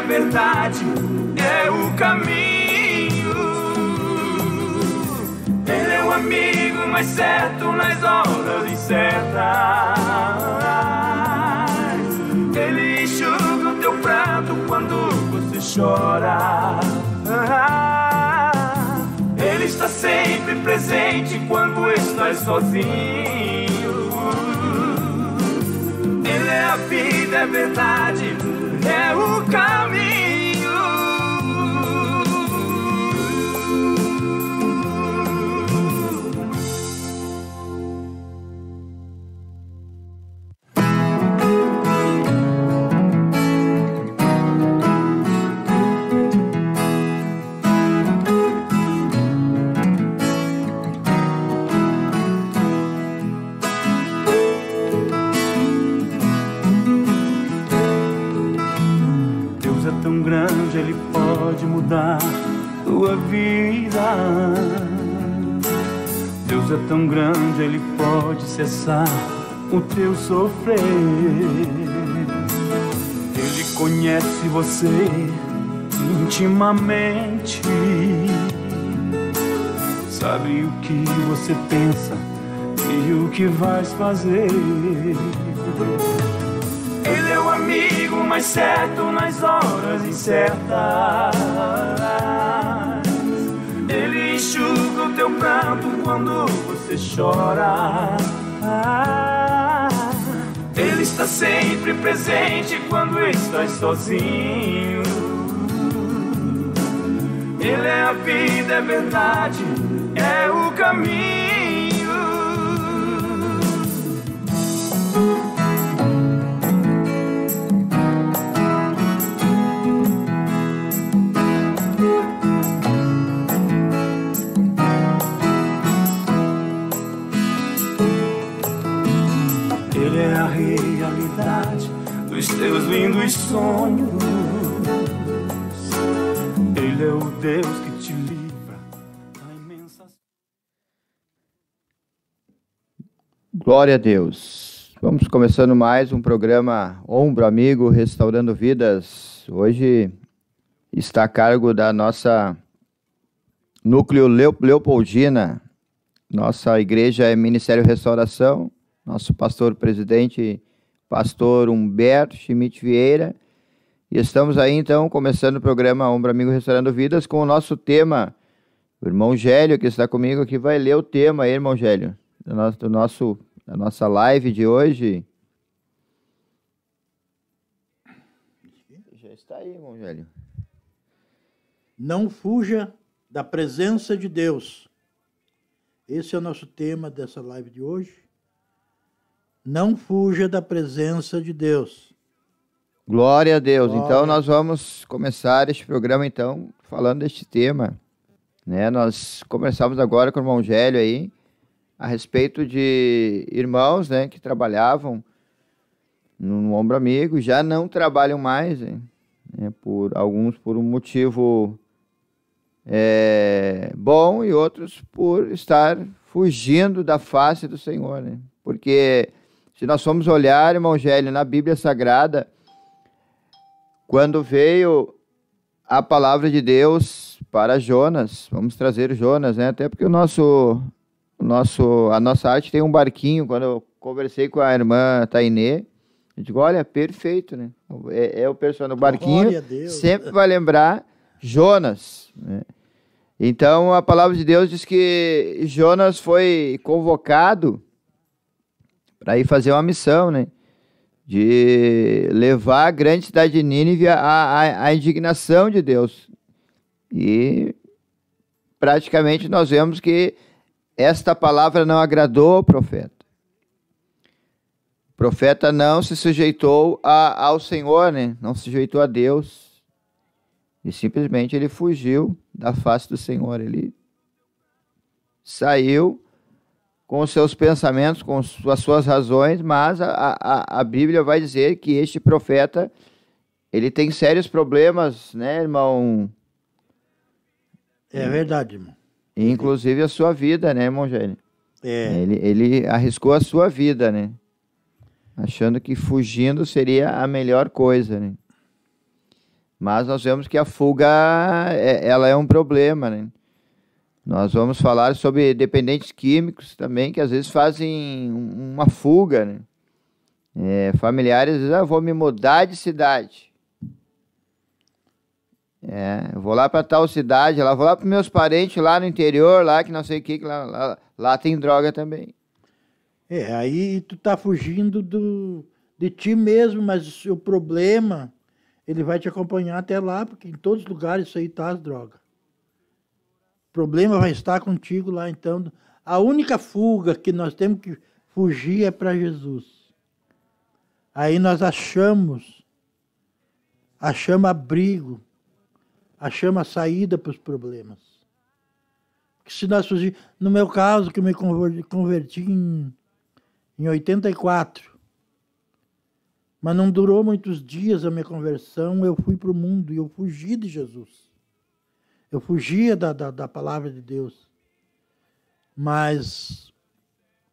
é verdade, é o caminho. Ele é o amigo mais certo nas horas incertas. Ele enxuga o teu prato quando você chora. Ele está sempre presente quando estás sozinho. Ele é a vida, é verdade é o caminho. ele pode mudar tua vida. Deus é tão grande, ele pode cessar o teu sofrer. Ele conhece você intimamente. Sabe o que você pensa e o que vais fazer mais certo nas horas incertas. Ele enxuga o teu pranto quando você chora. Ele está sempre presente quando estás sozinho. Ele é a vida, é verdade, é o caminho. seus lindos sonhos. Ele é o Deus que te livra da imensa. Glória a Deus. Vamos começando mais um programa Ombro Amigo Restaurando Vidas. Hoje está a cargo da nossa núcleo Leopoldina. Nossa igreja é Ministério Restauração. Nosso pastor presidente pastor Humberto Schmidt Vieira. E estamos aí então começando o programa Ombro Amigo Restaurando Vidas com o nosso tema. O irmão Gélio, que está comigo aqui, vai ler o tema aí, irmão Gélio, do nosso, do nosso, da nossa live de hoje. Já está aí, irmão Gélio. Não fuja da presença de Deus. Esse é o nosso tema dessa live de hoje. Não fuja da presença de Deus. Glória a Deus. Então, Glória. Então nós vamos começar este programa então falando deste tema, né? Nós começamos agora com o irmão Gélio aí a respeito de irmãos, né, que trabalhavam no, ombro amigo, já não trabalham mais, né, por alguns por um motivo é, bom e outros por estar fugindo da face do Senhor, né? Porque se nós formos olhar, irmão Gélio, na Bíblia Sagrada, quando veio a palavra de Deus para Jonas, vamos trazer Jonas, né? Até porque o nosso, o nosso, a nossa arte tem um barquinho. Quando eu conversei com a irmã Tainê, eu digo, olha, perfeito, né? É, é o personagem, o barquinho sempre vai lembrar Jonas, né? Então a palavra de Deus diz que Jonas foi convocado para ir fazer uma missão, né? De levar a grande cidade de Nínive à, à, à indignação de Deus. E praticamente nós vemos que esta palavra não agradou ao profeta. O profeta não se sujeitou a, ao Senhor, né? não se sujeitou a Deus. E simplesmente ele fugiu da face do Senhor. Ele saiu com os seus pensamentos, com as suas razões, mas a, a, a Bíblia vai dizer que este profeta ele tem sérios problemas, né, irmão? É verdade, irmão. Inclusive a sua vida, né, irmão Gênio? É. Ele, ele arriscou a sua vida, né? Achando que fugindo seria a melhor coisa, né? Mas nós vemos que a fuga, é, ela é um problema, né? Nós vamos falar sobre dependentes químicos também, que às vezes fazem uma fuga. Né? É, familiares, ah, vou me mudar de cidade. É, vou lá para tal cidade, lá vou lá para meus parentes lá no interior, lá que não sei o que, que lá, lá, lá tem droga também. É, aí tu tá fugindo do, de ti mesmo, mas o problema ele vai te acompanhar até lá, porque em todos os lugares isso aí tá as drogas problema vai estar contigo lá. Então, a única fuga que nós temos que fugir é para Jesus. Aí nós achamos, achamos abrigo, achamos a saída para os problemas. Porque se nós fugir, no meu caso, que me converti em, em 84, mas não durou muitos dias a minha conversão, eu fui para o mundo e eu fugi de Jesus. Eu fugia da, da, da palavra de Deus. Mas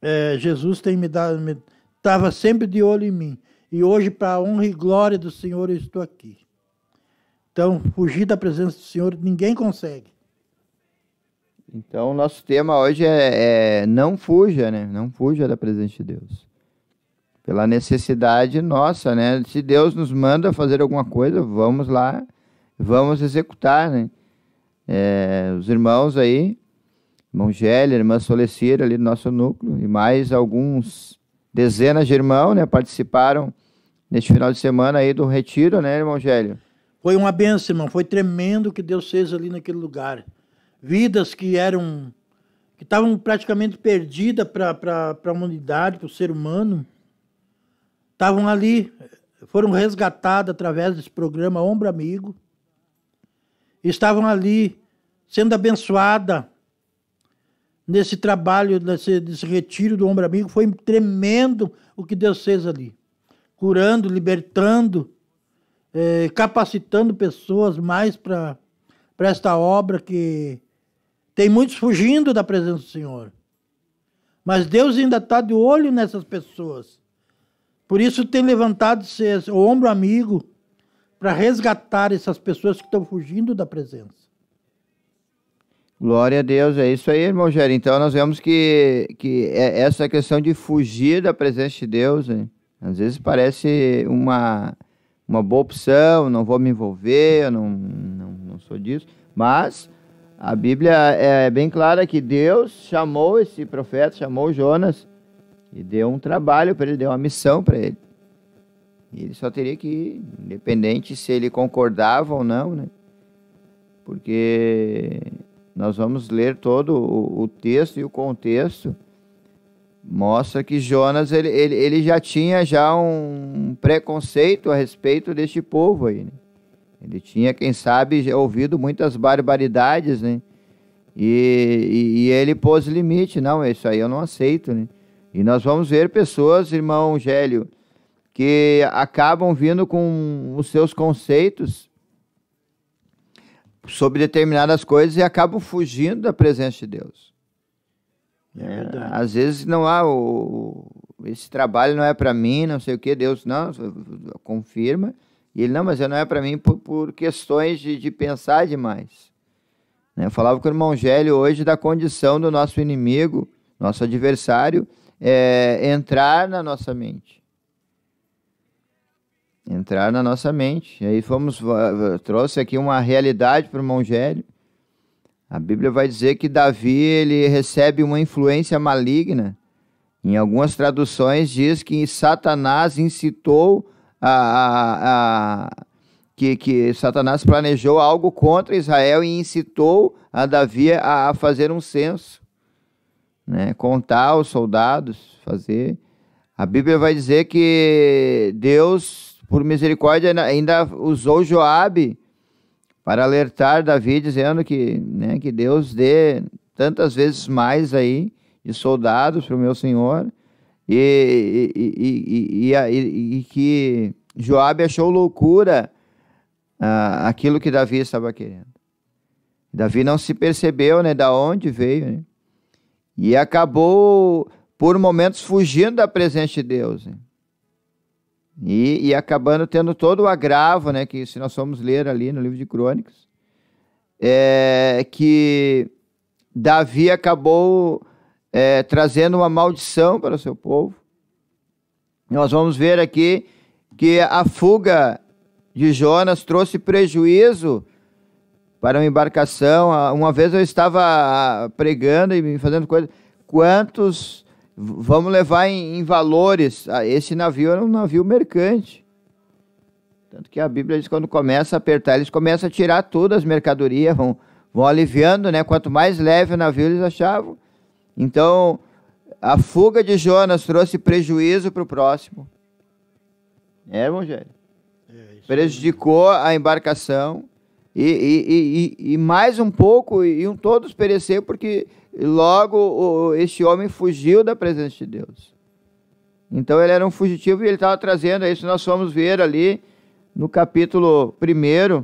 é, Jesus tem me dado, estava sempre de olho em mim. E hoje, para a honra e glória do Senhor, eu estou aqui. Então, fugir da presença do Senhor, ninguém consegue. Então, nosso tema hoje é, é não fuja, né? Não fuja da presença de Deus. Pela necessidade nossa, né? Se Deus nos manda fazer alguma coisa, vamos lá, vamos executar, né? é, os irmãos aí, irmão Gélia, irmã Solecira ali do nosso núcleo, e mais alguns dezenas de irmãos, né, participaram neste final de semana aí do retiro, né, irmão Gélio? Foi uma benção, irmão, foi tremendo o que Deus fez ali naquele lugar. Vidas que eram, que estavam praticamente perdidas para a humanidade, para o ser humano, estavam ali, foram resgatadas através desse programa Ombro Amigo, estavam ali sendo abençoada nesse trabalho, nesse, nesse retiro do ombro amigo. Foi tremendo o que Deus fez ali, curando, libertando, é, capacitando pessoas mais para esta obra que tem muitos fugindo da presença do Senhor. Mas Deus ainda está de olho nessas pessoas. Por isso tem levantado o ombro amigo para resgatar essas pessoas que estão fugindo da presença. Glória a Deus, é isso aí, irmão Jair. Então nós vemos que, que é, essa questão de fugir da presença de Deus, né, às vezes parece uma, uma boa opção, não vou me envolver, eu não, não, não sou disso, mas a Bíblia é, é bem clara que Deus chamou esse profeta, chamou Jonas e deu um trabalho para ele, deu uma missão para ele. Ele só teria que ir, independente se ele concordava ou não, né? Porque nós vamos ler todo o, o texto e o contexto mostra que Jonas ele, ele, ele já tinha já um preconceito a respeito deste povo aí. Né? Ele tinha, quem sabe, ouvido muitas barbaridades, né? E, e, e, ele pôs limite, não, isso aí eu não aceito, né? E nós vamos ver pessoas, irmão Gélio, que acabam vindo com os seus conceitos sobre determinadas coisas e acabam fugindo da presença de Deus. É às vezes não há ah, o, esse trabalho não é para mim, não sei o que, Deus não confirma. E ele, não, mas não é para mim por, por, questões de, de pensar demais. Né, eu falava com o irmão Gélio hoje da condição do nosso inimigo, nosso adversário, é, entrar na nossa mente entrar na nossa mente. E aí fomos trouxe aqui uma realidade para o Mongélio. A Bíblia vai dizer que Davi ele recebe uma influência maligna. Em algumas traduções diz que Satanás incitou a, a, a que, que Satanás planejou algo contra Israel e incitou a Davi a, a fazer um censo, né? contar os soldados, fazer. A Bíblia vai dizer que Deus por misericórdia, ainda usou Joabe para alertar Davi, dizendo que, né, que Deus dê tantas vezes mais aí de soldados para o meu senhor, e, e, e, e, que Joabe achou loucura ah, aquilo que Davi estava querendo. Davi não se percebeu, né, da onde veio, né? E acabou por momentos fugindo da presença de Deus. Né? E, e, acabando tendo todo o agravo, né, que se nós formos ler ali no livro de Crônicas, é, que Davi acabou é, trazendo uma maldição para o seu povo. Nós vamos ver aqui que a fuga de Jonas trouxe prejuízo para uma embarcação. Uma vez eu estava pregando e me fazendo coisa. Quantos Vamos levar em, em valores. Ah, esse navio era um navio mercante. Tanto que a Bíblia diz que quando começa a apertar, eles começam a tirar todas as mercadorias, vão, vão aliviando, né? Quanto mais leve o navio, eles achavam. Então, a fuga de Jonas trouxe prejuízo para o próximo. É, Evangelho? É, Prejudicou a embarcação. E, e, e, e, mais um pouco, e um todos pereceu, porque e logo esse homem fugiu da presença de Deus. Então ele era um fugitivo e ele estava trazendo isso. Nós fomos ver ali no capítulo 1,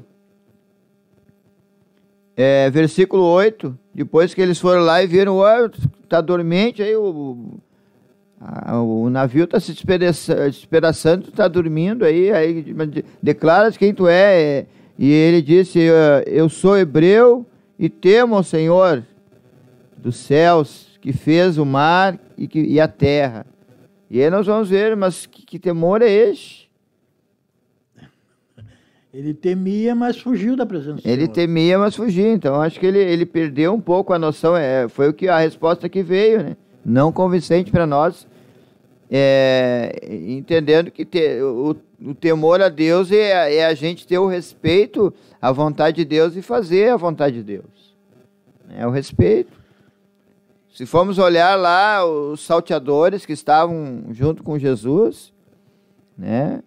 é, versículo 8. Depois que eles foram lá e viram, está dormente, aí o, a, o navio está se despedaçando, está dormindo, aí, aí declaras quem tu é. E ele disse: Eu sou hebreu e temo ao Senhor dos céus, que fez o mar e, que, e a terra. E aí nós vamos ver, mas que, que temor é este? Ele temia, mas fugiu da presença do Ele Senhor. temia, mas fugiu. Então, acho que ele, ele perdeu um pouco a noção. É, foi o que a resposta que veio, né? Não convincente para nós. É, entendendo que te, o, o, temor a Deus é, é, a gente ter o respeito à vontade de Deus e fazer a vontade de Deus. É o respeito. Se formos olhar lá os salteadores que estavam junto com Jesus, né?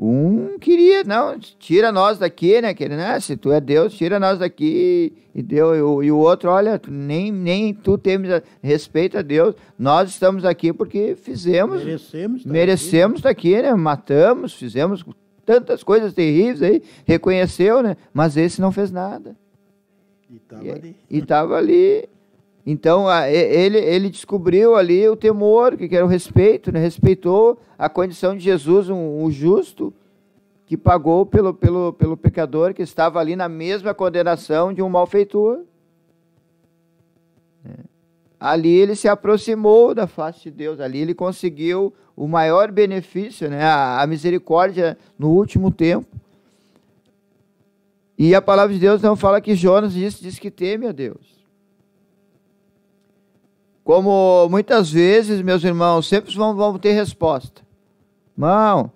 Um queria, não, tira nós daqui, né? Que, né, se tu é Deus, tira nós daqui. E, deu, e, o, e o outro, olha, nem, nem tu temes respeito a Deus. Nós estamos aqui porque fizemos. Merecemos. daqui, merecemos né? Matamos, fizemos tantas coisas terríveis aí. Reconheceu, né? Mas esse não fez nada. E estava ali. E estava ali. Então, a, ele, ele descobriu ali o temor, que era o respeito, né? respeitou a condição de Jesus, um, um justo, que pagou pelo, pelo, pelo pecador, que estava ali na mesma condenação de um malfeitor. Né? Ali ele se aproximou da face de Deus, ali ele conseguiu o maior benefício, né? a, a misericórdia no último tempo. E a palavra de Deus não fala que Jonas disse, diz que teme a Deus. Como muitas vezes, meus irmãos, sempre vão, vão ter resposta. Irmão,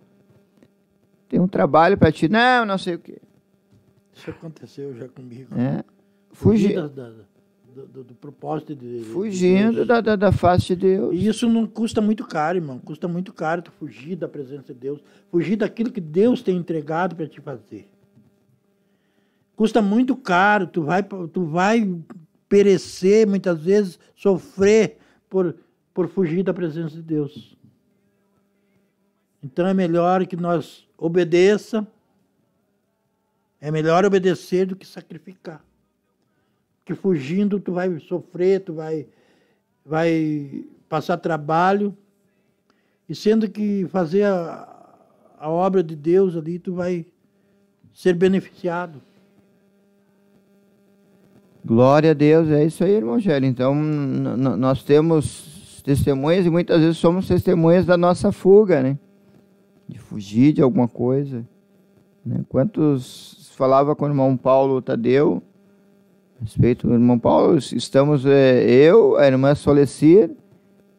tem um trabalho para ti. Não, não sei o quê. Isso aconteceu já comigo. É. Fugindo. do, do, do, propósito de Fugindo de da, da, da, face de Deus. E isso não custa muito caro, irmão. Custa muito caro tu fugir da presença de Deus. Fugir daquilo que Deus tem entregado para te fazer. Custa muito caro. Tu vai, tu vai perecer muitas vezes, sofrer por, por fugir da presença de Deus. Então é melhor que nós obedeça, é melhor obedecer do que sacrificar. Porque fugindo tu vai sofrer, tu vai, vai passar trabalho, e sendo que fazer a, a obra de Deus ali, tu vai ser beneficiado. Glória a Deus, é isso aí, irmão Gélio. Então, nós temos testemunhas e muitas vezes somos testemunhas da nossa fuga, né? De fugir de alguma coisa. Né? Quantos falava com o irmão Paulo Tadeu, a respeito do irmão Paulo, estamos é, eu, a irmã Solecir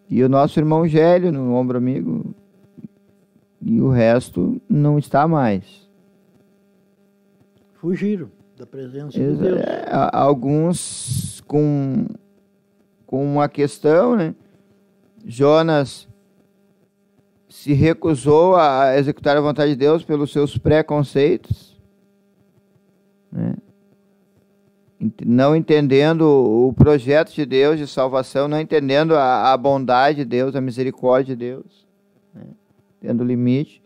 e o nosso irmão Gélio no ombro amigo, e o resto não está mais. Fugiram da presença Ex de Deus. É, alguns com, com uma questão, né? Jonas se recusou a executar a vontade de Deus pelos seus preconceitos, né? não entendendo o projeto de Deus de salvação, não entendendo a, a bondade de Deus, a misericórdia de Deus, né? tendo limite.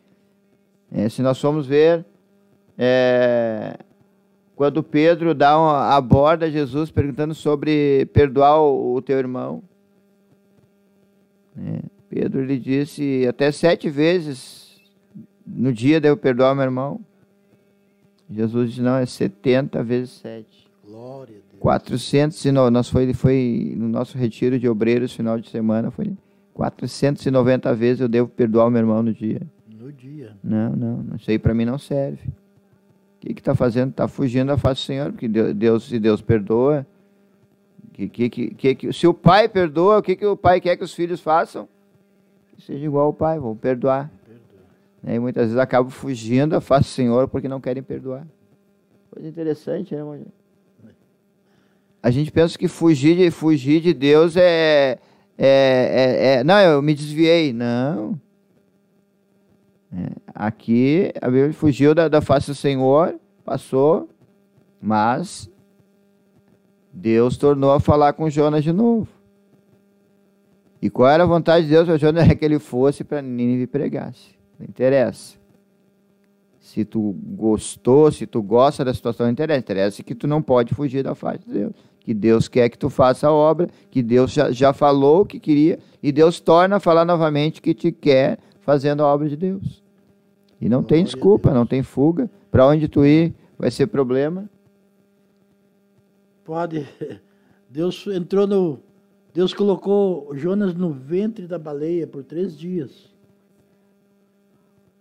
É, se nós formos ver é, quando Pedro dá uma, aborda Jesus perguntando sobre perdoar o, o teu irmão. Né, Pedro lhe disse até sete vezes no dia devo perdoar meu irmão. Jesus disse não é 70 vezes sete. Glória a Deus. nós foi foi no nosso retiro de obreiros final de semana foi 490 vezes eu devo perdoar o meu irmão no dia. No dia. Não, não, isso aí para mim não serve que está fazendo? Está fugindo da face do Senhor, porque Deus, se Deus perdoa. Que, que, que, que, se o pai perdoa, o que, que o pai quer que os filhos façam? Seja igual ao pai, vão perdoar. E muitas vezes acabam fugindo da face do Senhor porque não querem perdoar. Coisa interessante, né, irmão? A gente pensa que fugir de, fugir de Deus é, é, é, é. Não, eu me desviei. Não. É, aqui, a Bíblia fugiu da, da face do Senhor, passou, mas Deus tornou a falar com Jonas de novo. E qual era a vontade de Deus para Jonas? É que ele fosse para Nínive e pregasse. Não interessa. Se tu gostou, se tu gosta da situação, não interessa. Interessa que tu não pode fugir da face de Deus. Que Deus quer que tu faça a obra, que Deus já, já falou o que queria, e Deus torna a falar novamente que te quer fazendo a obra de Deus. E não Glória tem desculpa, não tem fuga. Para onde tu ir, vai ser problema. Pode. Deus entrou no. Deus colocou Jonas no ventre da baleia por três dias.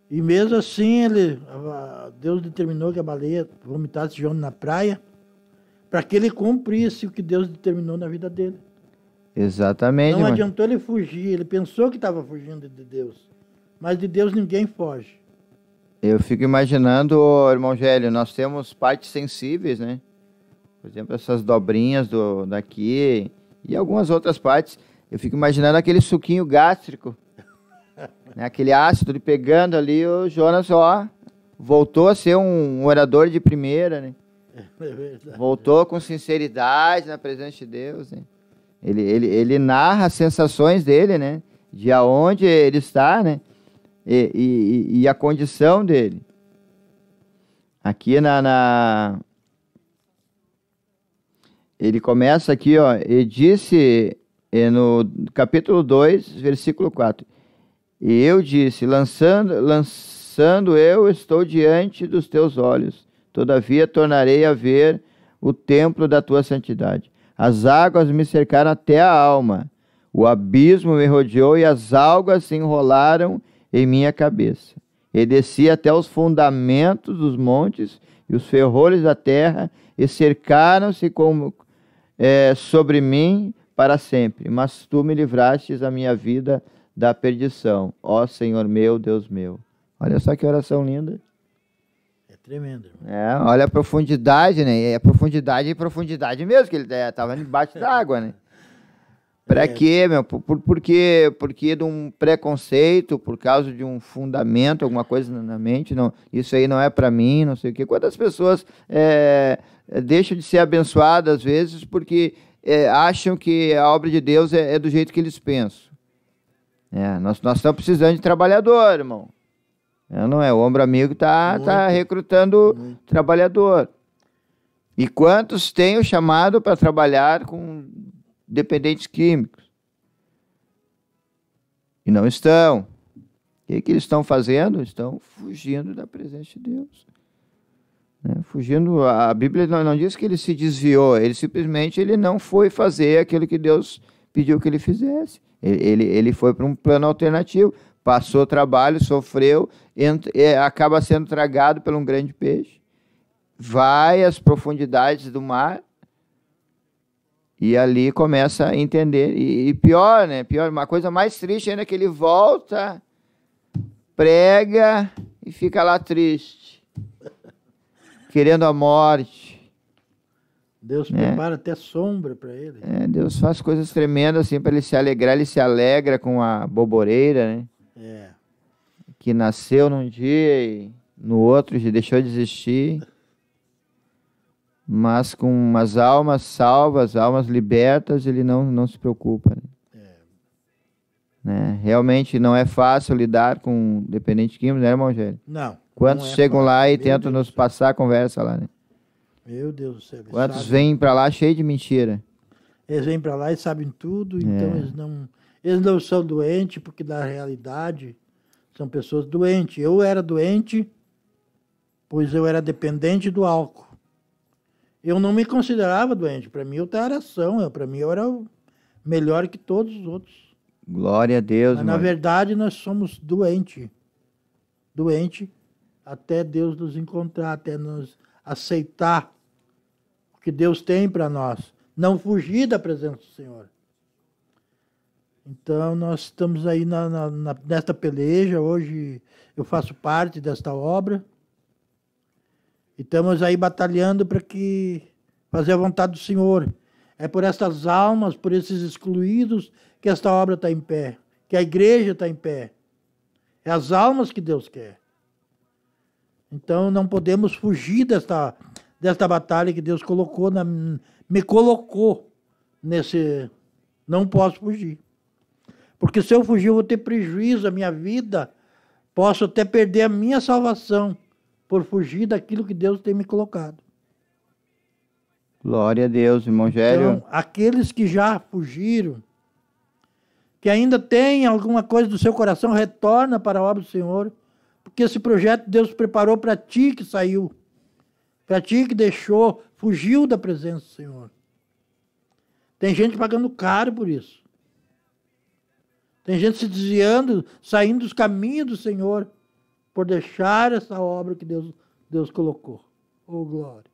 E mesmo assim, ele, Deus determinou que a baleia vomitasse Jonas na praia para que ele cumprisse o que Deus determinou na vida dele. Exatamente. Não adiantou ele fugir, ele pensou que estava fugindo de Deus mas de Deus ninguém foge. Eu fico imaginando, irmão Gélio, nós temos partes sensíveis, né? Por exemplo, essas dobrinhas do, daqui e algumas outras partes. Eu fico imaginando aquele suquinho gástrico, né? aquele ácido ele pegando ali. O Jonas, ó, voltou a ser um orador de primeira, né? É verdade. Voltou com sinceridade na presença de Deus, né? Ele, ele, ele narra as sensações dele, né? De aonde ele está, né? e, e, e a condição dele. Aqui na, na, Ele começa aqui, ó, e disse no capítulo 2, versículo 4. E eu disse, lançando, lançando eu estou diante dos teus olhos, todavia tornarei a ver o templo da tua santidade. As águas me cercaram até a alma, o abismo me rodeou e as algas se enrolaram em minha cabeça. E desci até os fundamentos dos montes e os ferrolhos da terra, e cercaram-se como é, sobre mim para sempre. Mas tu me livrastes a minha vida da perdição. Ó Senhor meu, Deus meu. Olha só que oração linda. É tremendo. É, olha a profundidade, né? É profundidade e profundidade mesmo, que ele estava é, debaixo d'água, né? Para é. quê, meu? Por, por, porque, porque de um preconceito, por causa de um fundamento, alguma coisa na mente, não, isso aí não é para mim, não sei o quê. Quantas pessoas é, é, deixam de ser abençoadas, às vezes, porque é, acham que a obra de Deus é, é do jeito que eles pensam. É, nós, nós estamos precisando de trabalhador, irmão. não é? O Ombro Amigo está tá, tá recrutando Muito. trabalhador. E quantos têm o chamado para trabalhar com dependentes químicos. E não estão. O que, que eles estão fazendo? Estão fugindo da presença de Deus. Né? Fugindo, a Bíblia não, não diz que ele se desviou, ele simplesmente ele não foi fazer aquilo que Deus pediu que ele fizesse. Ele, ele, ele foi para um plano alternativo, passou trabalho, sofreu, entra, é, acaba sendo tragado por um grande peixe, vai às profundidades do mar e ali começa a entender. E, e, pior, né? Pior, uma coisa mais triste ainda é que ele volta, prega e fica lá triste, querendo a morte. Deus né? prepara até sombra para ele. É, Deus faz coisas tremendas assim para ele se alegrar. Ele se alegra com a boboreira, né? É. Que nasceu num dia e no outro já deixou de existir mas com as almas salvas, almas libertas, ele não, não se preocupa. Né? É. Né? Realmente não é fácil lidar com dependente químico, né, irmão Gélio? Não. Quantos não é chegam fácil. lá e Meu tentam Deus nos passar a conversa lá, né? Meu Deus do céu. Quantos sabe? vêm para lá cheio de mentira? Eles vêm para lá e sabem tudo, então é. então eles não, eles não são doentes, porque na realidade são pessoas doentes. Eu era doente, pois eu era dependente do álcool eu não me considerava doente. Para mim, eu era oração. Para mim, eu era melhor que todos os outros. Glória a Deus, Mas, Na verdade, nós somos doente. Doente até Deus nos encontrar, até nos aceitar o que Deus tem para nós. Não fugir da presença do Senhor. Então, nós estamos aí na, na, na, nesta peleja. Hoje eu faço parte desta obra. E estamos aí batalhando para que fazer a vontade do Senhor. É por estas almas, por esses excluídos, que esta obra está em pé, que a igreja está em pé. É as almas que Deus quer. Então não podemos fugir desta, desta batalha que Deus colocou, na, me colocou nesse. Não posso fugir. Porque se eu fugir, eu vou ter prejuízo à minha vida, posso até perder a minha salvação por fugir daquilo que Deus tem me colocado. Glória a Deus, irmão Gério. Então, aqueles que já fugiram, que ainda tem alguma coisa do seu coração, retorna para a obra do Senhor, porque esse projeto Deus preparou para ti que saiu, para ti que deixou, fugiu da presença do Senhor. Tem gente pagando caro por isso. Tem gente se desviando, saindo dos caminhos do Senhor, por deixar essa obra que Deus, Deus colocou. Oh, glória.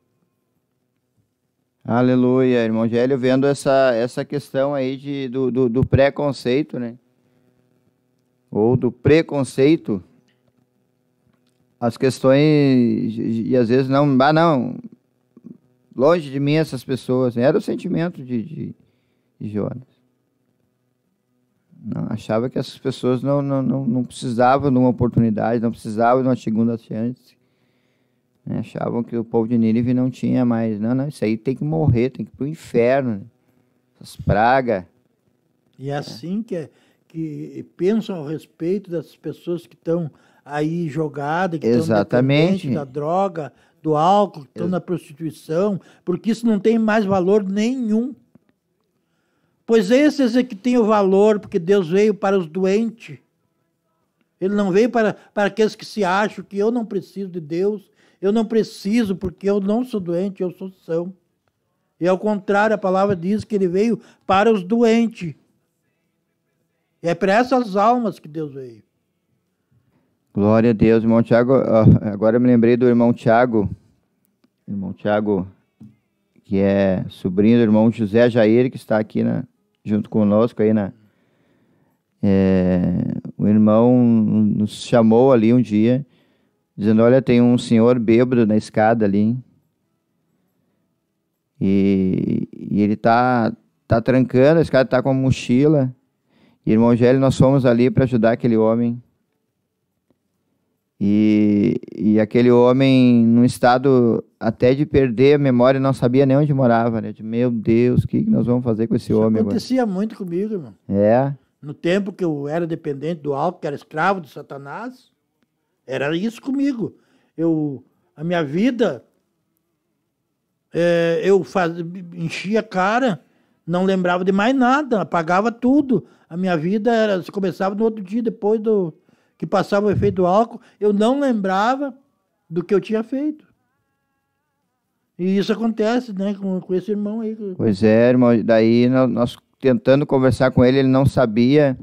Aleluia, irmão Gélio, vendo essa, essa questão aí de, do, do, do preconceito, né? Ou do preconceito, as questões, e às vezes não, ah, não, longe de mim essas pessoas, né? era o sentimento de, de, de Jonas. Não, achava que essas pessoas não, não, não, não, precisavam de uma oportunidade, não precisavam de uma segunda chance. Né? Achavam que o povo de Nínive não tinha mais. Não, não, isso aí tem que morrer, tem que ir para o inferno. Né? Essas pragas. E é assim que, é, que pensam a respeito dessas pessoas que estão aí jogadas, que Exatamente. estão da droga, do álcool, que estão Ex na prostituição, porque isso não tem mais valor nenhum. Pois esses é que têm o valor, porque Deus veio para os doentes. Ele não veio para, para aqueles que se acham que eu não preciso de Deus, eu não preciso porque eu não sou doente, eu sou são. E ao contrário, a palavra diz que ele veio para os doentes. E é para essas almas que Deus veio. Glória a Deus, irmão Tiago. Ah, agora eu me lembrei do irmão Tiago, irmão Tiago, que é sobrinho do irmão José Jair, que está aqui na, junto conosco aí na. Né? É, o irmão nos chamou ali um dia, dizendo: Olha, tem um senhor bêbado na escada ali. E, e ele tá, tá trancando, a escada tá com a mochila. E irmão Gélio, nós fomos ali para ajudar aquele homem. E, e aquele homem, num estado até de perder a memória, não sabia nem onde morava, né? De, tipo, meu Deus, o que, que nós vamos fazer com esse Isso homem acontecia agora? muito comigo, irmão. É? No tempo que eu era dependente do álcool, que era escravo de Satanás, era isso comigo. Eu, a minha vida, é, eu faz, enchia a cara, não lembrava de mais nada, apagava tudo. A minha vida era, começava no outro dia, depois do, que passava o efeito do álcool, eu não lembrava do que eu tinha feito. E isso acontece, né, com, com esse irmão aí. Pois é, irmão. Daí nós tentando conversar com ele, ele não sabia.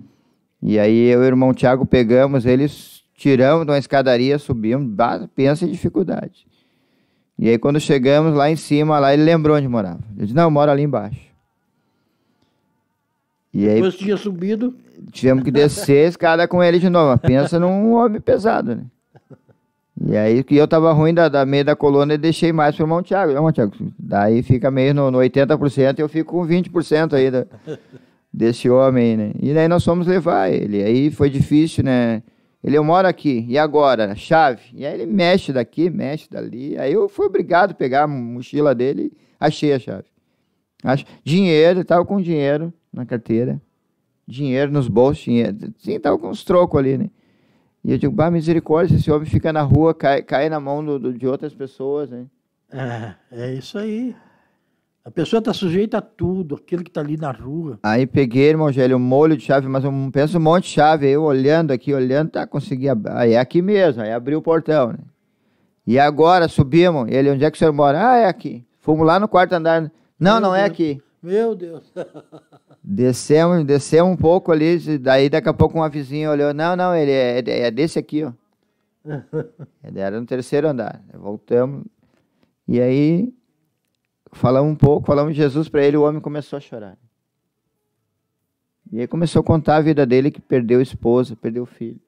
E aí eu e o irmão Tiago pegamos, eles tiramos de uma escadaria, subimos, pensa em dificuldade. E aí quando chegamos lá em cima, lá ele lembrou onde morava. Ele disse, não, mora ali embaixo. E Depois aí, tinha subido tivemos que descer a escada com ele de novo. Pensa num homem pesado, né? E aí que eu tava ruim da, da meia da coluna e deixei mais pro Montiago. Não, Tiago daí fica meio no, no 80% e eu fico com 20% aí da, desse homem, né? E daí nós fomos levar ele. Aí foi difícil, né? Ele, eu moro aqui, e agora? Chave. E aí ele mexe daqui, mexe dali. Aí eu fui obrigado a pegar a mochila dele e achei a chave. Acho, dinheiro, estava com dinheiro na carteira dinheiro nos bolsos, dinheiro, tem dar alguns trocos ali, né? E eu digo, bah, misericórdia, esse homem fica na rua, cai, cai na mão do, do, de outras pessoas, né? É, é isso aí. A pessoa está sujeita a tudo, aquilo que está ali na rua. Aí peguei, irmão Gélio, um molho de chave, mas eu penso um monte de chave. Eu olhando aqui, olhando, tá, consegui. Aí é aqui mesmo, aí abriu o portão, né? E agora subimos. Ele, onde é que o senhor mora? Ah, é aqui. Fomos lá no quarto andar. Né? Não, é Meu não Deus. é aqui. Meu Deus. Descemos, descemos um pouco ali, daí daqui a pouco uma vizinha olhou, não, não, ele é, é, é desse aqui, ó. ele era no terceiro andar. Voltamos. E aí falamos um pouco, falamos de Jesus para ele, o homem começou a chorar. E aí começou a contar a vida dele que perdeu esposa, perdeu filho.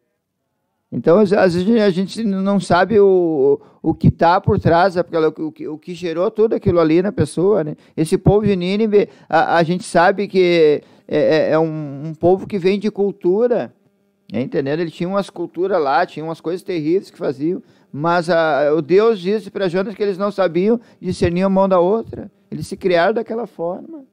Então, às vezes, a gente não sabe o, o que está por trás, aquela, é o, que, o que gerou tudo aquilo ali na pessoa. Né? Esse povo de Nínive, a, a gente sabe que é, é, é um, um, povo que vem de cultura, né? entendendo? Ele tinha umas culturas lá, tinha umas coisas terríveis que faziam, mas a, o Deus disse para Jonas que eles não sabiam discernir uma mão da outra. Eles se criaram daquela forma.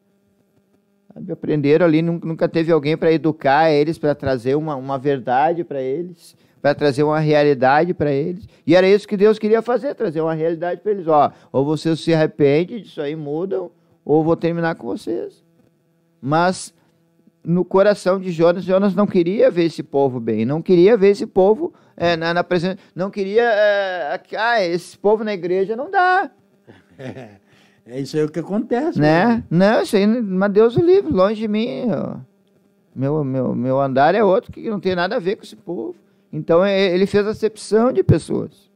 Sabe? Aprenderam ali, nunca teve alguém para educar eles, para trazer uma, uma verdade para eles para trazer uma realidade para eles. E era isso que Deus queria fazer, trazer uma realidade para eles. Ó, ou vocês se arrependem disso aí, mudam, ou vou terminar com vocês. Mas no coração de Jonas, Jonas não queria ver esse povo bem, não queria ver esse povo é, na, na presença, não queria, é, ah, esse povo na igreja não dá. É, é isso aí o que acontece. Né? Mano. Né? Não, isso aí, mas Deus o livre, longe de mim. Meu, meu, meu andar é outro que não tem nada a ver com esse povo. Então ele fez acepção de pessoas.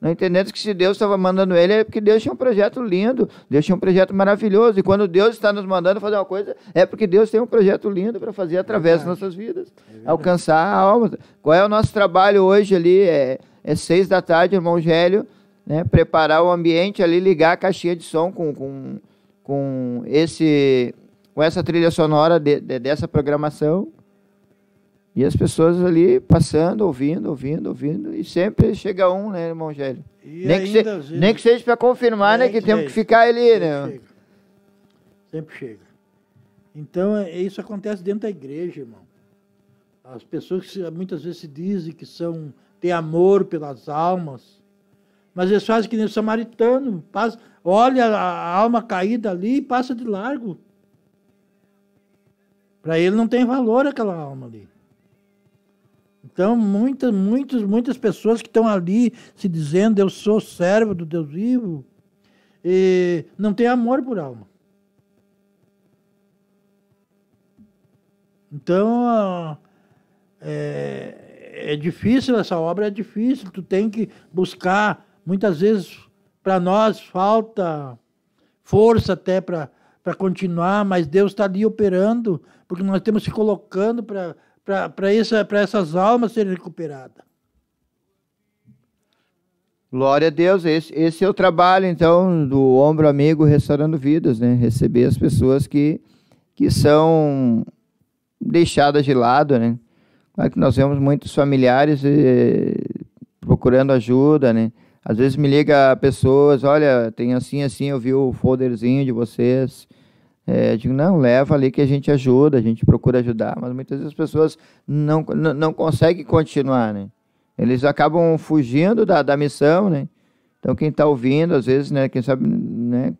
Não entendendo que se Deus estava mandando ele, é porque Deus tinha um projeto lindo, Deus tinha um projeto maravilhoso. E quando Deus está nos mandando fazer uma coisa, é porque Deus tem um projeto lindo para fazer através é das nossas vidas. É alcançar a alma. Qual é o nosso trabalho hoje ali? É, é seis da tarde, irmão Gélio, né? preparar o ambiente ali, ligar a caixinha de som com, com, com, esse, com essa trilha sonora de, de, dessa programação. E as pessoas ali passando, ouvindo, ouvindo, ouvindo, e sempre chega um, né, irmão Gélio? Nem, que se, vezes, nem que seja para confirmar, né, que, que temos que ficar ali, sempre né? Chega. Sempre chega. Então, é, isso acontece dentro da igreja, irmão. As pessoas que muitas vezes se dizem que são, têm amor pelas almas, mas eles fazem que nem o samaritano, passa, olha a alma caída ali e passa de largo. Para ele não tem valor aquela alma ali. Então, muitas, muitas, muitas pessoas que estão ali se dizendo eu sou servo do Deus vivo, e não tem amor por alma. Então, é, é difícil, essa obra é difícil, tu tem que buscar. Muitas vezes, para nós, falta força até para continuar, mas Deus está ali operando, porque nós temos se colocando para para essa, essas almas serem recuperadas. Glória a Deus, esse, esse é o trabalho, então, do Ombro Amigo Restaurando Vidas, né? Receber as pessoas que, que são deixadas de lado, né? Claro que nós vemos muitos familiares eh, procurando ajuda, né? Às vezes me liga pessoas, olha, tem assim, assim, eu vi o folderzinho de vocês, é, eu digo, não, leva ali que a gente ajuda, a gente procura ajudar. Mas muitas vezes as pessoas não, não, conseguem continuar, né? Eles acabam fugindo da, da missão, né? Então, quem está ouvindo, às vezes, né? Quem sabe, né?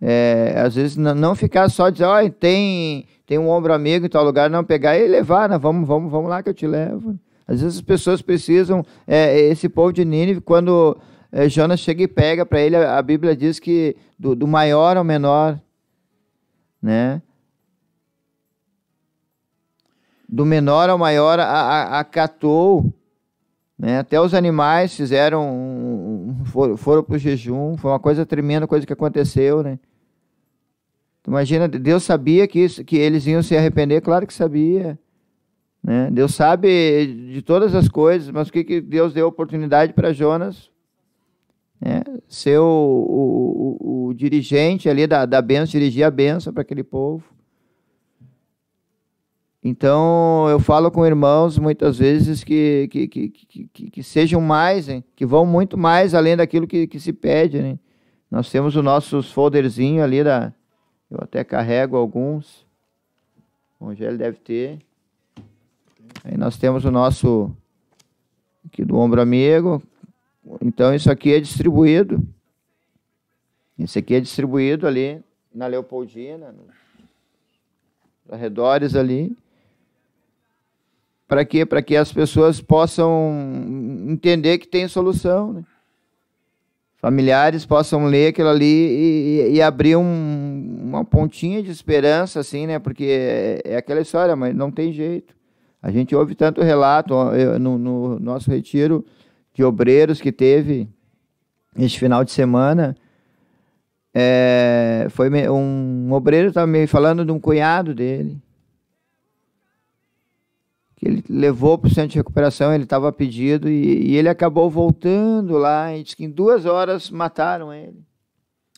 É, às vezes, não, não ficar só dizer, olha, tem, tem um ombro amigo em tal lugar, não, pegar e levar, né? Vamos, vamos, vamos lá que eu te levo. Às vezes as pessoas precisam, é, esse povo de Nínive, quando é, Jonas chega e pega para ele, a, a Bíblia diz que do, do maior ao menor, né? Do menor ao maior acatou, né? Até os animais fizeram, foram, para o jejum, foi uma coisa tremenda, coisa que aconteceu, né? Imagina, Deus sabia que, isso, que eles iam se arrepender, claro que sabia. Né? Deus sabe de todas as coisas, mas o que, que Deus deu oportunidade para Jonas né? ser o, o, o, o, dirigente ali da, da benção, dirigir a benção para aquele povo. Então, eu falo com irmãos muitas vezes que, que, que, que, que sejam mais, hein? que vão muito mais além daquilo que, que se pede. Né? Nós temos os nossos folderzinhos ali, da, eu até carrego alguns, o Rogério deve ter. Aí nós temos o nosso aqui do ombro amigo, então isso aqui é distribuído. Isso aqui é distribuído ali na Leopoldina, nos arredores ali. Para quê? Para que as pessoas possam entender que tem solução. Né? Familiares possam ler aquilo ali e, e abrir um, uma pontinha de esperança, assim, né? Porque é, é, aquela história, mas não tem jeito. A gente ouve tanto relato eu, no, no nosso retiro de obreiros que teve este final de semana. É, foi um, um obreiro estava me falando de um cunhado dele que ele levou para o centro de recuperação, ele estava pedido e, e, ele acabou voltando lá e disse que em duas horas mataram ele.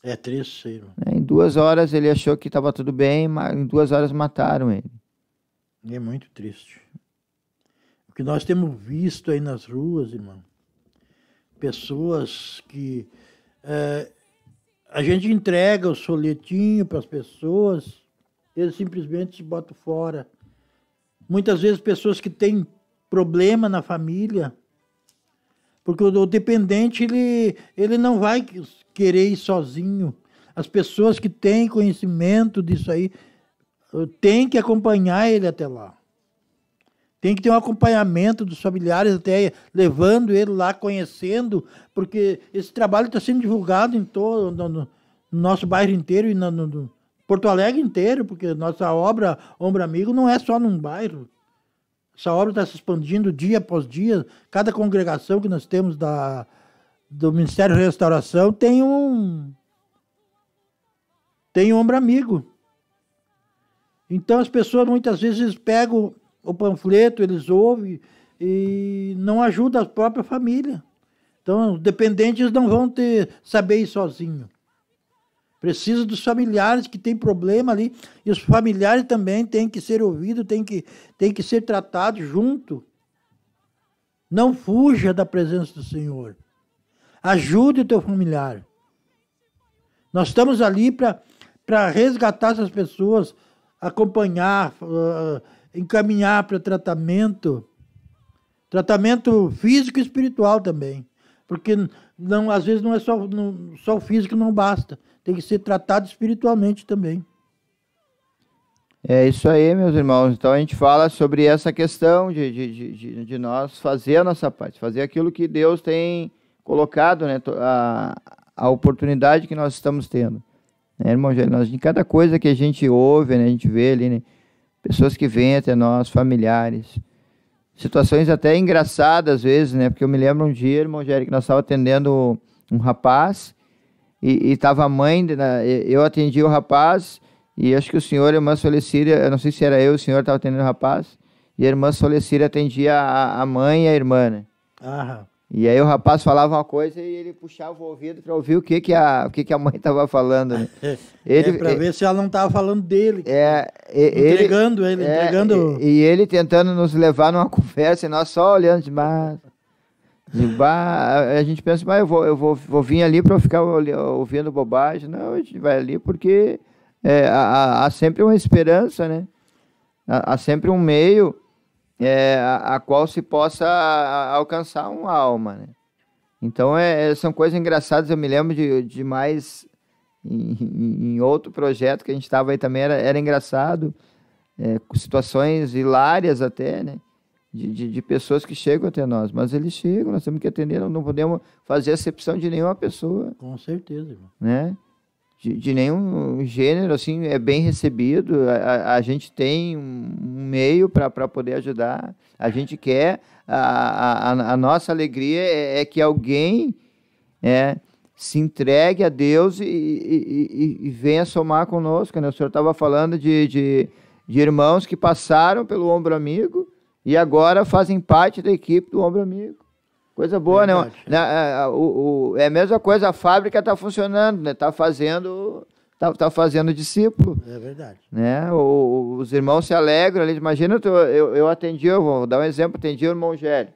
É triste, sim. É, em duas horas ele achou que estava tudo bem, mas em duas horas mataram ele. É muito triste. O que nós temos visto aí nas ruas, irmão, pessoas que. É, a gente entrega o soletinho para as pessoas, eles simplesmente se botam fora. Muitas vezes, pessoas que têm problema na família, porque o dependente ele, ele não vai querer ir sozinho. As pessoas que têm conhecimento disso aí têm que acompanhar ele até lá. Tem que ter um acompanhamento dos familiares, até levando ele lá, conhecendo, porque esse trabalho está sendo divulgado em todo no, no, nosso bairro inteiro e no, no, Porto Alegre inteiro, porque nossa obra Ombro Amigo não é só num bairro. Essa obra está se expandindo dia após dia. Cada congregação que nós temos da, do Ministério da Restauração tem um tem um ombro amigo. Então as pessoas muitas vezes pegam o panfleto, eles ouvem e não ajuda a própria família. Então, os dependentes não vão ter saber ir sozinho. Precisa dos familiares que tem problema ali, e os familiares também têm que ser ouvidos, têm que, têm que ser tratados junto. Não fuja da presença do Senhor. Ajude o teu familiar. Nós estamos ali para resgatar essas pessoas, acompanhar, uh, encaminhar para tratamento, tratamento físico e espiritual também. Porque não, às vezes não é só, não, só o físico não basta, tem que ser tratado espiritualmente também. É isso aí, meus irmãos. Então a gente fala sobre essa questão de, de, de, de nós fazer a nossa parte, fazer aquilo que Deus tem colocado, né, a, a oportunidade que nós estamos tendo. Né, irmão Jair, nós, em cada coisa que a gente ouve, né, a gente vê ali, né, pessoas que vêm até nós, familiares. Situações até engraçadas às vezes, né? Porque eu me lembro um dia, irmão Jerry, que nós estávamos atendendo um rapaz e estava a mãe, eu atendi o rapaz e acho que o senhor, a irmã Solecíria, eu não sei se era eu, o senhor estava atendendo o rapaz, e a irmã Solecíria atendia a, a mãe e a irmã, né? Aham. E aí o rapaz falava uma coisa e ele puxava o ouvido para ouvir o que que a, o que que a mãe estava falando. Né? É, ele, é, para ver se ela não estava falando dele. É, entregando ele, é, entregando... E, e, ele tentando nos levar numa conversa e nós só olhando de De bar, a gente pensa, mas eu vou, eu vou, vou vir ali para ficar ouvindo bobagem. Não, a gente vai ali porque é, há, há sempre uma esperança, né? Há, há sempre um meio é, a, a, qual se possa alcançar uma alma, né? Então, é, é, são coisas engraçadas. Eu me lembro de, de mais em, em outro projeto que a gente estava aí também, era, era engraçado, é, com situações hilárias até, né? De, de, de, pessoas que chegam até nós. Mas eles chegam, nós temos que atender, não podemos fazer acepção de nenhuma pessoa. Com certeza, irmão. Né? de, de nenhum gênero, assim, é bem recebido. A, a gente tem um meio para poder ajudar. A gente quer. A, a, a nossa alegria é, é que alguém é, se entregue a Deus e, e, e, e venha somar conosco. Né? O senhor estava falando de, de, de, irmãos que passaram pelo ombro amigo e agora fazem parte da equipe do ombro amigo. Coisa boa, né? Verdade. né? o, o, é a mesma coisa, a fábrica está funcionando, né? Está fazendo tá, tá fazendo discípulo. É verdade. Né? O, os irmãos se alegram ali. Imagina, eu, eu, eu atendi, eu vou dar um exemplo, atendi o irmão Gélio.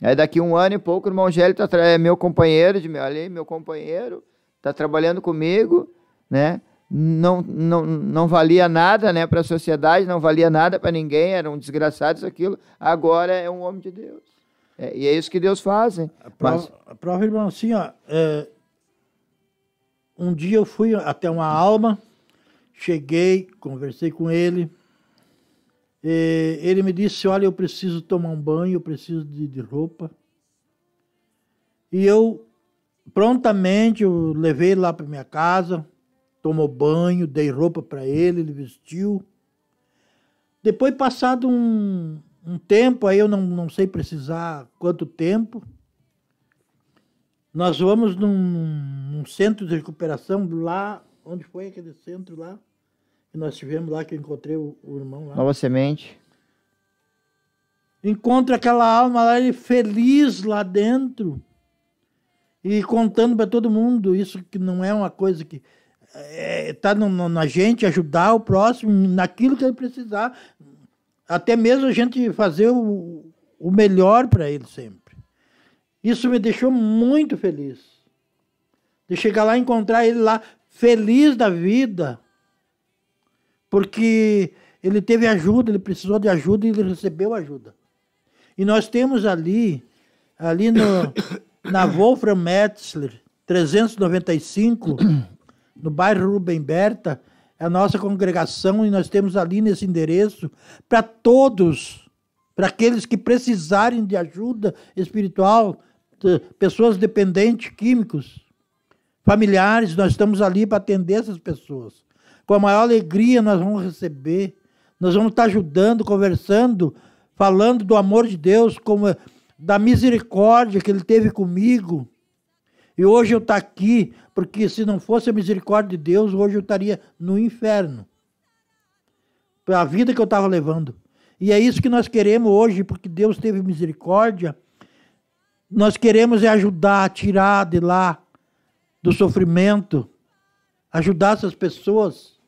Aí daqui um ano e pouco o irmão Gélio tá, é meu companheiro, de meu, ali, meu companheiro, está trabalhando comigo, né? Não, não, não valia nada né, para a sociedade, não valia nada para ninguém, era um desgraçado isso aquilo. Agora é um homem de Deus. É, e é isso que Deus faz. Hein? A prova, Mas... a prova irmão, assim, ó, é, um dia eu fui até uma alma, cheguei, conversei com ele, ele me disse, olha, eu preciso tomar um banho, eu preciso de, de roupa. E eu, prontamente, eu levei ele lá para minha casa, tomou banho, dei roupa para ele, ele vestiu. Depois, passado um, um tempo, aí eu não, não sei precisar quanto tempo, nós vamos num, num, centro de recuperação lá, onde foi aquele centro lá, que nós tivemos lá, que eu encontrei o, o irmão lá. Nova Semente. Encontra aquela alma lá, ele feliz lá dentro e contando para todo mundo isso que não é uma coisa que está é, na gente ajudar o próximo naquilo que ele precisar até mesmo a gente fazer o, o melhor para ele sempre. Isso me deixou muito feliz. De chegar lá e encontrar ele lá feliz da vida. Porque ele teve ajuda, ele precisou de ajuda e ele recebeu ajuda. E nós temos ali, ali no, na Wolfram Metzler 395, no bairro Rubem Berta, a nossa congregação e nós temos ali nesse endereço para todos, para aqueles que precisarem de ajuda espiritual, de pessoas dependentes químicos, familiares, nós estamos ali para atender essas pessoas. Com a maior alegria nós vamos receber, nós vamos estar tá ajudando, conversando, falando do amor de Deus, como da misericórdia que ele teve comigo. E hoje eu estou tá aqui porque se não fosse a misericórdia de Deus, hoje eu estaria no inferno. A vida que eu estava levando. E é isso que nós queremos hoje, porque Deus teve misericórdia. Nós queremos é ajudar, tirar de lá do sofrimento, ajudar essas pessoas.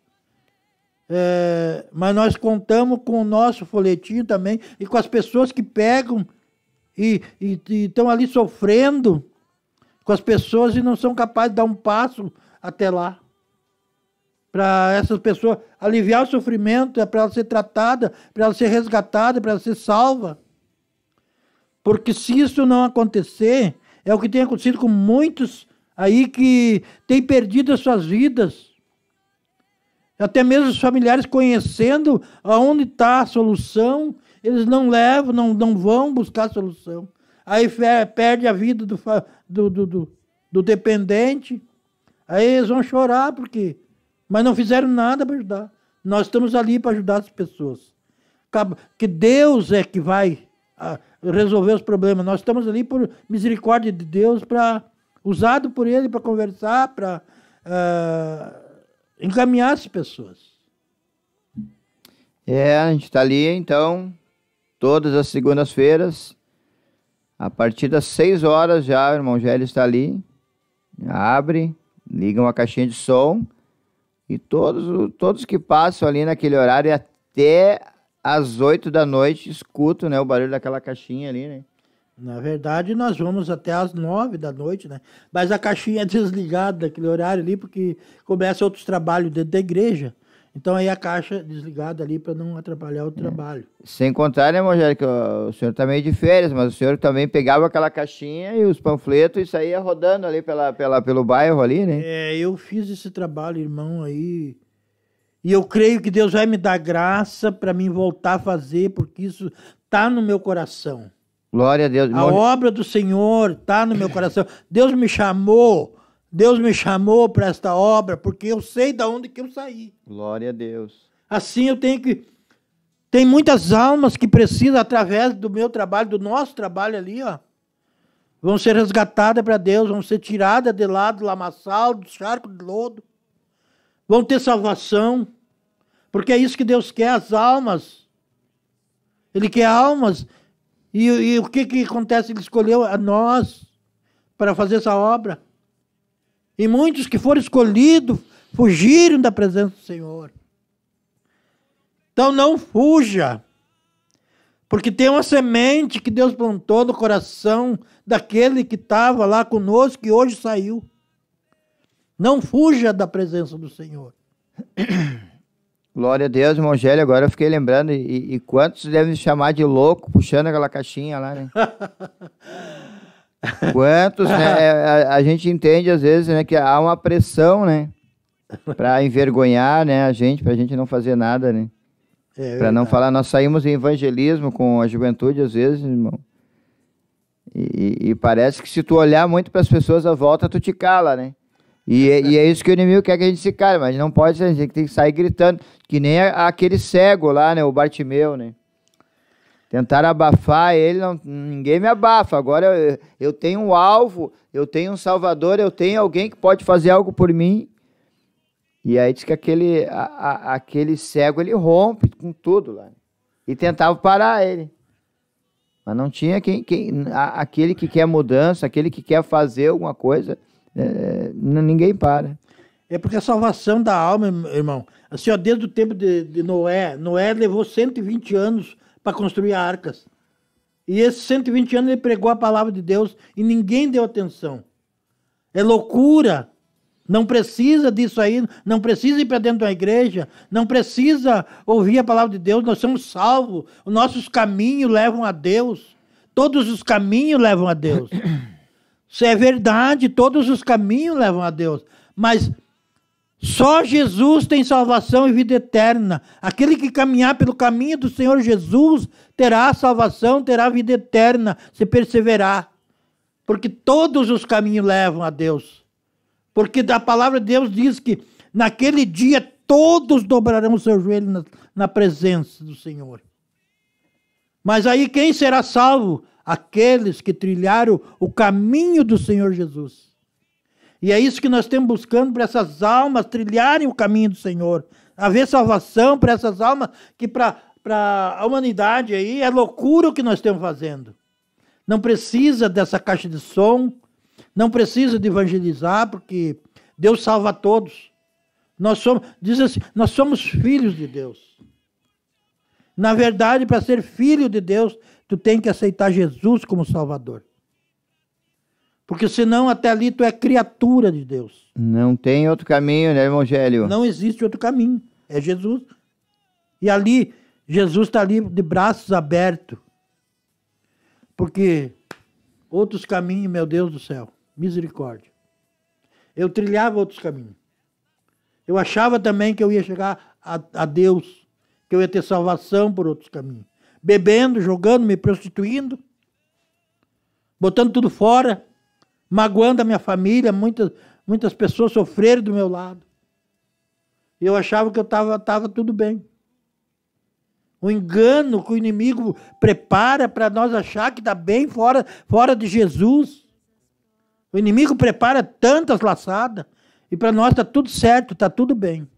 É, mas nós contamos com o nosso folhetinho também e com as pessoas que pegam e estão ali sofrendo com as pessoas e não são capazes de dar um passo até lá. Para essas pessoas aliviar o sofrimento, é para ela ser tratada, para ela ser resgatada, para ela ser salva. Porque se isso não acontecer, é o que tem acontecido com muitos aí que têm perdido as suas vidas. Até mesmo os familiares conhecendo aonde está a solução, eles não levam, não, não vão buscar a solução aí perde a vida do, do, do, do dependente, aí eles vão chorar porque. Mas não fizeram nada para ajudar. Nós estamos ali para ajudar as pessoas. Que Deus é que vai ah, resolver os problemas. Nós estamos ali por misericórdia de Deus, para usado por Ele para conversar, para uh, ah, encaminhar as pessoas. É, a gente está ali então todas as segundas-feiras a partir das 6 horas já o irmão Gélio está ali, abre, liga uma caixinha de som e todos, todos que passam ali naquele horário até às 8 da noite escutam né, o barulho daquela caixinha ali, né? Na verdade, nós vamos até às nove da noite, né? Mas a caixinha é desligada daquele horário ali, porque começa outros trabalhos dentro da igreja. Então aí a caixa desligada ali para não atrapalhar o hum. trabalho. Sem contar, né, Rogério, que o, senhor está meio de férias, mas o senhor também pegava aquela caixinha e os panfletos e saía rodando ali pela, pela, pelo bairro ali, né? É, eu fiz esse trabalho, irmão, aí. E eu creio que Deus vai me dar graça para mim voltar a fazer, porque isso tá no meu coração. Glória a Deus. A obra do Senhor tá no meu coração. Deus me chamou Deus me chamou para esta obra porque eu sei de onde que eu saí. Glória a Deus. Assim eu tenho que tem muitas almas que precisam através do meu trabalho, do nosso trabalho ali, ó, vão ser resgatadas para Deus, vão ser tiradas de lá do lamaçal, do charco de lodo. Vão ter salvação. Porque é isso que Deus quer, as almas. Ele quer almas. E, e o que, que acontece? Ele escolheu a nós para fazer essa obra. E muitos que foram escolhidos fugiram da presença do Senhor. Então não fuja, porque tem uma semente que Deus plantou no coração daquele que estava lá conosco e hoje saiu. Não fuja da presença do Senhor. Glória a Deus, irmão Agora eu fiquei lembrando, e, e quantos devem chamar de louco puxando aquela caixinha lá, né? Quantos, né? É, a, a, gente entende às vezes, né, que há uma pressão, né? Para envergonhar, né, a gente, para a gente não fazer nada, né? É para não falar, nós saímos em evangelismo com a juventude às vezes, irmão. E, e parece que se tu olhar muito para as pessoas à volta, tu te cala, né? E, é, e, é isso que o inimigo quer que a gente se cale, mas não pode ser, a gente tem que sair gritando, que nem aquele cego lá, né, o Bartimeu, né? Tentaram abafar ele, não, ninguém me abafa. Agora eu, eu tenho um alvo, eu tenho um salvador, eu tenho alguém que pode fazer algo por mim. E aí diz que aquele, a, a, aquele cego ele rompe com tudo lá. E tentava parar ele. Mas não tinha quem, quem a, aquele que quer mudança, aquele que quer fazer alguma coisa, é, ninguém para. É porque a salvação da alma, irmão, assim, ó, desde o tempo de, de Noé, Noé levou 120 anos para construir arcas. E esses 120 anos ele pregou a palavra de Deus e ninguém deu atenção. É loucura. Não precisa disso aí, não precisa ir para dentro da igreja, não precisa ouvir a palavra de Deus, nós somos salvos. Os nossos caminhos levam a Deus. Todos os caminhos levam a Deus. Isso é verdade, todos os caminhos levam a Deus. Mas só Jesus tem salvação e vida eterna. Aquele que caminhar pelo caminho do Senhor Jesus terá salvação, terá vida eterna, se perseverar. Porque todos os caminhos levam a Deus. Porque a palavra de Deus diz que naquele dia todos dobrarão o seu joelho na, na presença do Senhor. Mas aí quem será salvo? Aqueles que trilharam o caminho do Senhor Jesus. E é isso que nós estamos buscando para essas almas trilharem o caminho do Senhor. Haver salvação para essas almas, que para a humanidade aí é loucura o que nós estamos fazendo. Não precisa dessa caixa de som, não precisa de evangelizar, porque Deus salva todos. Nós somos, diz assim, nós somos filhos de Deus. Na verdade, para ser filho de Deus, tu tem que aceitar Jesus como Salvador. Porque senão até ali tu é criatura de Deus. Não tem outro caminho, né, Evangelho? Não existe outro caminho. É Jesus. E ali, Jesus está ali de braços abertos. Porque outros caminhos, meu Deus do céu, misericórdia. Eu trilhava outros caminhos. Eu achava também que eu ia chegar a, a Deus, que eu ia ter salvação por outros caminhos. Bebendo, jogando, me prostituindo, botando tudo fora magoando a minha família, muitas, muitas pessoas sofreram do meu lado. Eu achava que eu estava tava tudo bem. O engano que o inimigo prepara para nós achar que está bem fora, fora de Jesus. O inimigo prepara tantas laçadas e para nós está tudo certo, está tudo bem.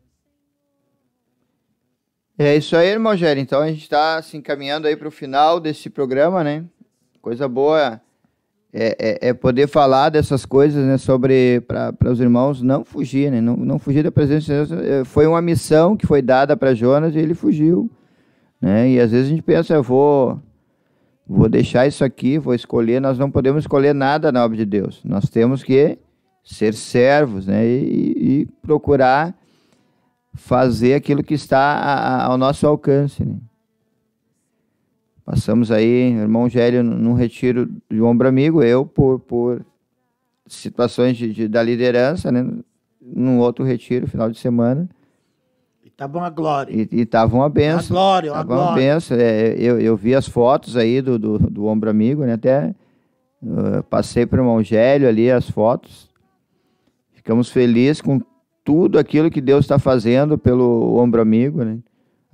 É isso aí, irmão Gério. Então a gente está se encaminhando aí para o final desse programa, né? Coisa boa é, é, é, poder falar dessas coisas, né, sobre para os irmãos não fugir, né, não, não fugir da presença de Deus. É, foi uma missão que foi dada para Jonas e ele fugiu, né? E às vezes a gente pensa, eu vou vou deixar isso aqui, vou escolher. Nós não podemos escolher nada na obra de Deus. Nós temos que ser servos, né, e, e procurar fazer aquilo que está ao nosso alcance. Né? Passamos aí, irmão Gélio, num retiro de ombro amigo, eu por, por situações de, de da liderança, né? Num outro retiro, final de semana. E tava uma glória. E, e tava uma benção. Uma glória, uma glória. Uma benção. É, eu, eu vi as fotos aí do, do, do ombro amigo, né? Até uh, passei para o irmão Gélio ali as fotos. Ficamos felizes com tudo aquilo que Deus está fazendo pelo ombro amigo, né?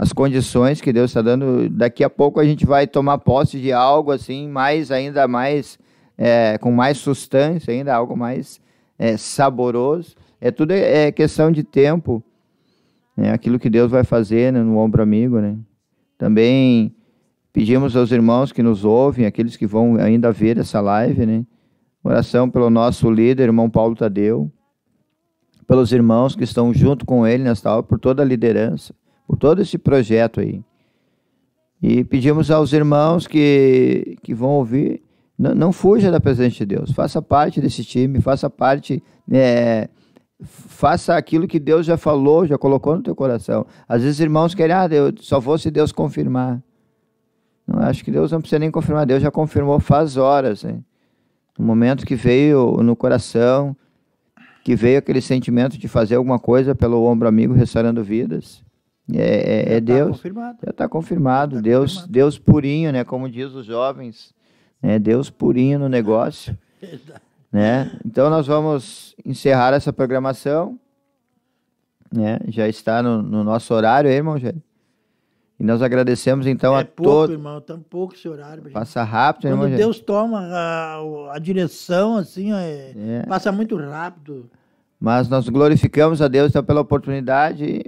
as condições que Deus está dando. Daqui a pouco a gente vai tomar posse de algo assim, mais ainda mais, é, com mais sustância, ainda algo mais é, saboroso. É tudo é, é questão de tempo, né? aquilo que Deus vai fazer né? no ombro amigo, né? Também pedimos aos irmãos que nos ouvem, aqueles que vão ainda ver essa live, né? Oração pelo nosso líder, irmão Paulo Tadeu, pelos irmãos que estão junto com ele nesta aula, por toda a liderança, por todo esse projeto aí. E pedimos aos irmãos que, que vão ouvir, não, não fuja da presença de Deus, faça parte desse time, faça parte, é, faça aquilo que Deus já falou, já colocou no teu coração. Às vezes irmãos querem, ah, eu só vou se Deus confirmar. Não, acho que Deus não precisa nem confirmar, Deus já confirmou faz horas, hein? Né? no momento que veio no coração, que veio aquele sentimento de fazer alguma coisa pelo ombro amigo restaurando vidas. É, é, é tá Deus. confirmado. Já está confirmado. Tá Deus, confirmado. Deus purinho, né? Como diz os jovens, né? Deus purinho no negócio. né? Então nós vamos encerrar essa programação. Né? Já está no, no nosso horário, hein, irmão Jair? E nós agradecemos então é a todos. irmão, tampouco tá esse horário. Passa rápido, Quando irmão. Quando Deus Jair. toma a, a, direção, assim, é, é, passa muito rápido. Mas nós glorificamos a Deus então, pela oportunidade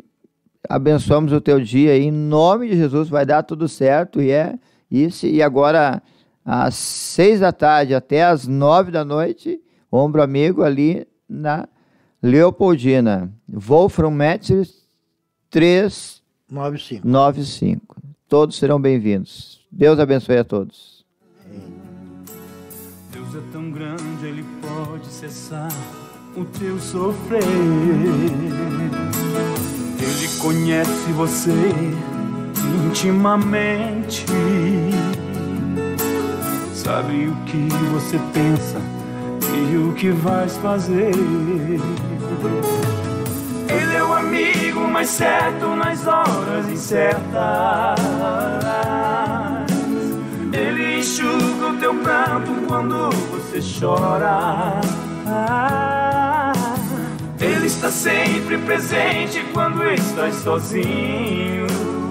abençoamos o teu dia em nome de Jesus, vai dar tudo certo e é isso. E agora, às seis da tarde até às nove da noite, ombro amigo ali na Leopoldina, Wolfram Metz 395. Todos serão bem-vindos. Deus abençoe a todos. Deus é tão grande, Ele pode cessar o teu sofrer ele conhece você intimamente. Sabe o que você pensa e o que vai fazer. Ele é o amigo mais certo nas horas incertas. Ele enxuga o teu pranto quando você chora. Ele está sempre presente quando estás sozinho.